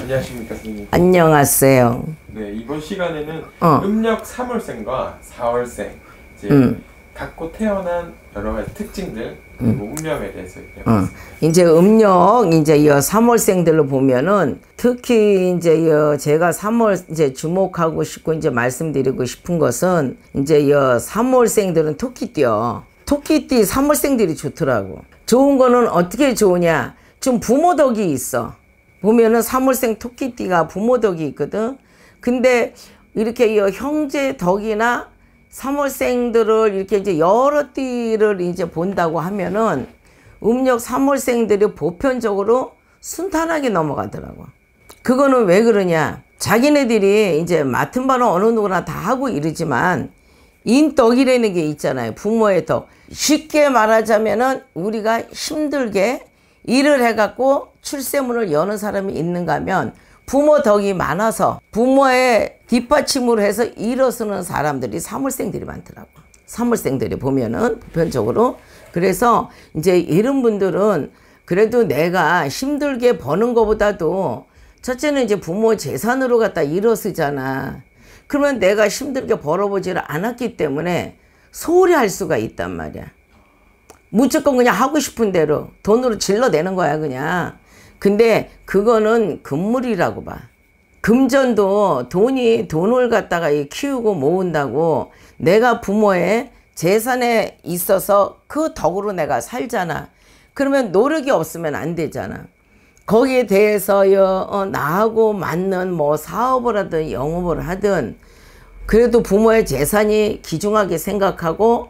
안녕하십니까 선생님. 안녕하세요. 네 이번 시간에는 어. 음력 3월생과 4월생 이제 음. 갖고 태어난 여러 가지 특징들 음. 음력에 대해서 어. 이제 음력 이제 이 3월생들로 보면은 특히 이제 이 제가 3월 이제 주목하고 싶고 이제 말씀드리고 싶은 것은 이제 이 3월생들은 토끼띠요. 토끼띠 3월생들이 좋더라고. 좋은 거는 어떻게 좋으냐? 좀 부모 덕이 있어. 보면은 사물생 토끼띠가 부모 덕이 있거든. 근데 이렇게 형제 덕이나 사물생들을 이렇게 이제 여러 띠를 이제 본다고 하면은 음력 사물생들이 보편적으로 순탄하게 넘어가더라고. 그거는 왜 그러냐? 자기네들이 이제 맡은 바는 어느 누구나 다 하고 이러지만 인덕이라는 게 있잖아요. 부모의 덕. 쉽게 말하자면은 우리가 힘들게 일을 해갖고 출세문을 여는 사람이 있는가 하면 부모 덕이 많아서 부모의 뒷받침으로 해서 일어서는 사람들이 사물생들이 많더라고. 사물생들이 보면은 보편적으로. 그래서 이제 이런 분들은 그래도 내가 힘들게 버는 것보다도 첫째는 이제 부모 재산으로 갖다 일어서잖아. 그러면 내가 힘들게 벌어보지를 않았기 때문에 소홀히 할 수가 있단 말이야. 무조건 그냥 하고 싶은 대로 돈으로 질러내는 거야 그냥 근데 그거는 금물이라고 봐 금전도 돈이 돈을 갖다가 키우고 모은다고 내가 부모의 재산에 있어서 그 덕으로 내가 살잖아 그러면 노력이 없으면 안 되잖아 거기에 대해서 어, 나하고 맞는 뭐 사업을 하든 영업을 하든 그래도 부모의 재산이 귀중하게 생각하고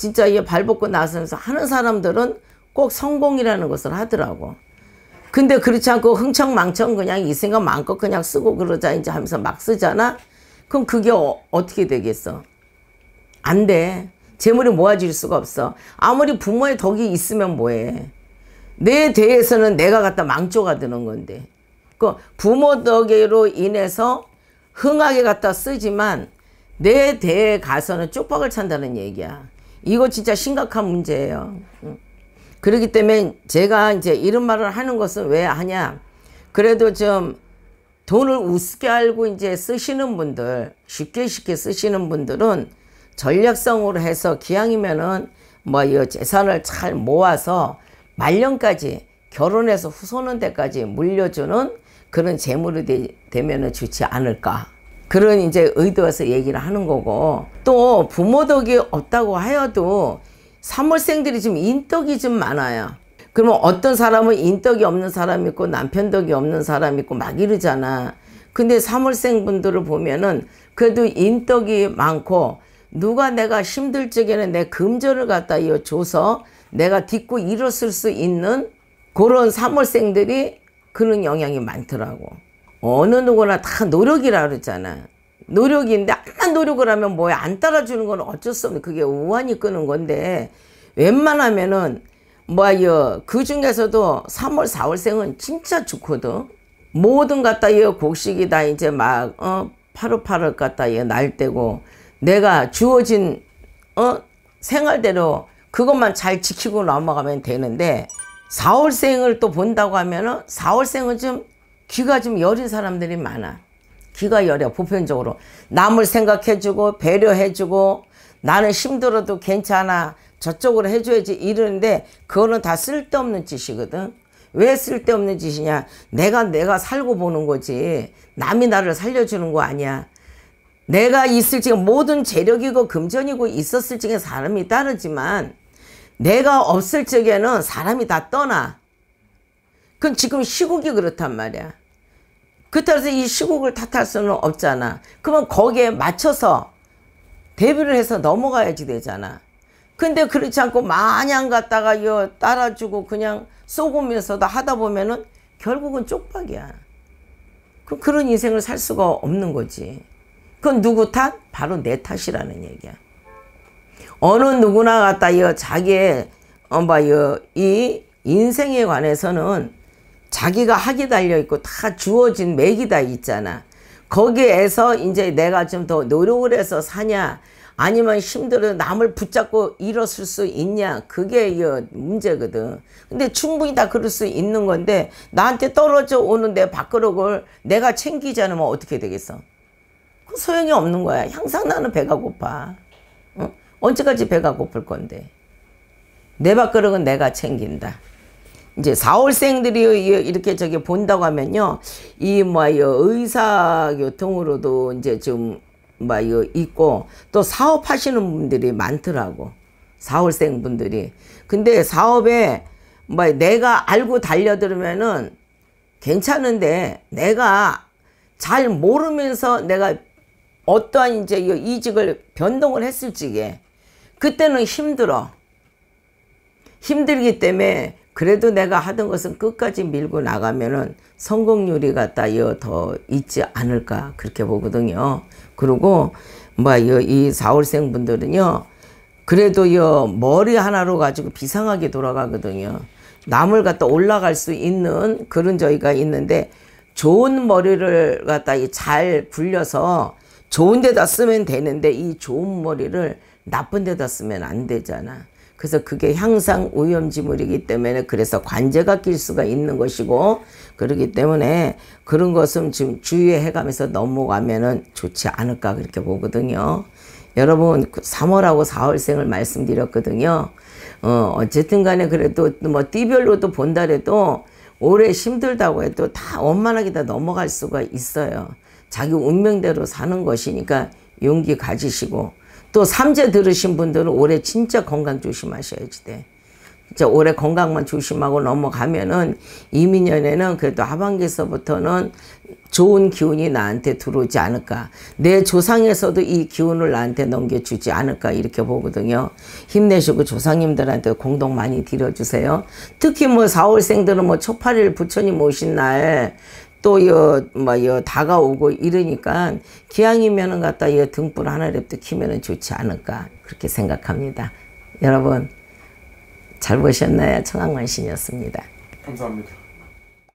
진짜 이게 발벗고 나서면서 하는 사람들은 꼭 성공이라는 것을 하더라고. 근데 그렇지 않고 흥청망청 그냥 이 생각 마음껏 그냥 쓰고 그러자 이제 하면서 막 쓰잖아? 그럼 그게 어, 어떻게 되겠어? 안 돼. 재물이 모아질 수가 없어. 아무리 부모의 덕이 있으면 뭐해. 내 대에서는 내가 갖다 망조가 되는 건데. 그 부모 덕으로 인해서 흥하게 갖다 쓰지만 내 대에 가서는 쪽박을 찬다는 얘기야. 이거 진짜 심각한 문제예요. 그렇기 때문에 제가 이제 이런 말을 하는 것은 왜 하냐. 그래도 좀 돈을 우습게 알고 이제 쓰시는 분들, 쉽게 쉽게 쓰시는 분들은 전략성으로 해서 기왕이면은 뭐 이 재산을 잘 모아서 말년까지 결혼해서 후손은 때까지 물려주는 그런 재물이 되, 되면은 좋지 않을까. 그런 이제 의도에서 얘기를 하는 거고 또 부모덕이 없다고 하여도 사월생들이 지금 인덕이 좀 많아요. 그러면 어떤 사람은 인덕이 없는 사람 있고 남편덕이 없는 사람 있고 막 이러잖아. 근데 사월생 분들을 보면은 그래도 인덕이 많고 누가 내가 힘들 적에는 내 금전을 갖다 이 줘서 내가 딛고 일었을 수 있는 그런 사월생들이 그런 영향이 많더라고. 어느 누구나 다 노력이라 그랬잖아. 노력인데 안 노력을 하면 뭐야 안 따라주는 건 어쩔 수 없는 그게 우환이 끄는 건데 웬만하면은 뭐야 그 중에서도 3월 4월생은 진짜 좋거든. 모든 갖다 이 곡식이 다 이제 막 어, 파릇파릇 갖다 이날 때고 내가 주어진 어 생활대로 그것만 잘 지키고 넘어가면 되는데 4월생을 또 본다고 하면은 4월생은 좀 귀가 좀 여린 사람들이 많아. 귀가 여려 보편적으로 남을 생각해주고 배려해주고 나는 힘들어도 괜찮아 저쪽으로 해줘야지 이러는데 그거는 다 쓸데없는 짓이거든 왜 쓸데없는 짓이냐 내가 내가 살고 보는 거지 남이 나를 살려주는 거 아니야 내가 있을 지금 모든 재력이고 금전이고 있었을 적에 사람이 따르지만 내가 없을 적에는 사람이 다 떠나 그건 지금 시국이 그렇단 말이야 그렇다고 해서 이 시국을 탓할 수는 없잖아. 그러면 거기에 맞춰서 대비를 해서 넘어가야지 되잖아. 근데 그렇지 않고 마냥 갔다가 이 따라주고 그냥 쏘고면서도 하다 보면은 결국은 쪽박이야. 그 그런 인생을 살 수가 없는 거지. 그건 누구 탓? 바로 내 탓이라는 얘기야. 어느 누구나 갖다 어, 뭐, 이 자기의 엄마 이 인생에 관해서는 자기가 하기 달려있고 다 주어진 맥이 다 있잖아. 거기에서 이제 내가 좀 더 노력을 해서 사냐 아니면 힘들어 남을 붙잡고 일었을 수 있냐 그게 문제거든 근데 충분히 다 그럴 수 있는 건데 나한테 떨어져 오는 내 밥그릇을 내가 챙기지 않으면 어떻게 되겠어 그 소용이 없는 거야 항상 나는 배가 고파 어? 언제까지 배가 고플 건데 내 밥그릇은 내가 챙긴다 이제 4월생들이 이렇게 저기 본다고 하면요. 이뭐 의사 교통으로도 이제 좀뭐 있고 또 사업하시는 분들이 많더라고. 4월생 분들이. 근데 사업에 뭐 내가 알고 달려들으면은 괜찮은데 내가 잘 모르면서 내가 어떠한 이제 이직을 변동을 했을지게 그때는 힘들어. 힘들기 때문에 그래도 내가 하던 것은 끝까지 밀고 나가면은 성공률이 갖다 이더 있지 않을까 그렇게 보거든요. 그리고 뭐이 4월생 분들은요. 그래도 요 머리 하나로 가지고 비상하게 돌아가거든요. 남을 갖다 올라갈 수 있는 그런 저희가 있는데 좋은 머리를 갖다 잘 굴려서 좋은 데다 쓰면 되는데 이 좋은 머리를 나쁜 데다 쓰면 안 되잖아. 그래서 그게 향상 오염지물이기 때문에 그래서 관제가 낄 수가 있는 것이고 그렇기 때문에 그런 것은 지금 주의해 가면서 넘어가면은 좋지 않을까 그렇게 보거든요. 여러분 3월하고 그 4월생을 말씀드렸거든요. 어, 어쨌든 간에 그래도 뭐 띠별로도 본다래도 올해 힘들다고 해도 다 원만하게 다 넘어갈 수가 있어요. 자기 운명대로 사는 것이니까 용기 가지시고 또 삼재 들으신 분들은 올해 진짜 건강 조심하셔야지 돼. 진짜 올해 건강만 조심하고 넘어가면은 이민년에는 그래도 하반기서부터는 좋은 기운이 나한테 들어오지 않을까. 내 조상에서도 이 기운을 나한테 넘겨주지 않을까 이렇게 보거든요. 힘내시고 조상님들한테 공동 많이 드려주세요. 특히 뭐 4월생들은 뭐 초팔일 부처님 오신 날 또여뭐여 뭐 다가오고 이러니까 기왕이면은 갖다 여 등불 하나라도 키면은 좋지 않을까 그렇게 생각합니다. 여러분 잘 보셨나요? 청학만신이었습니다. 감사합니다.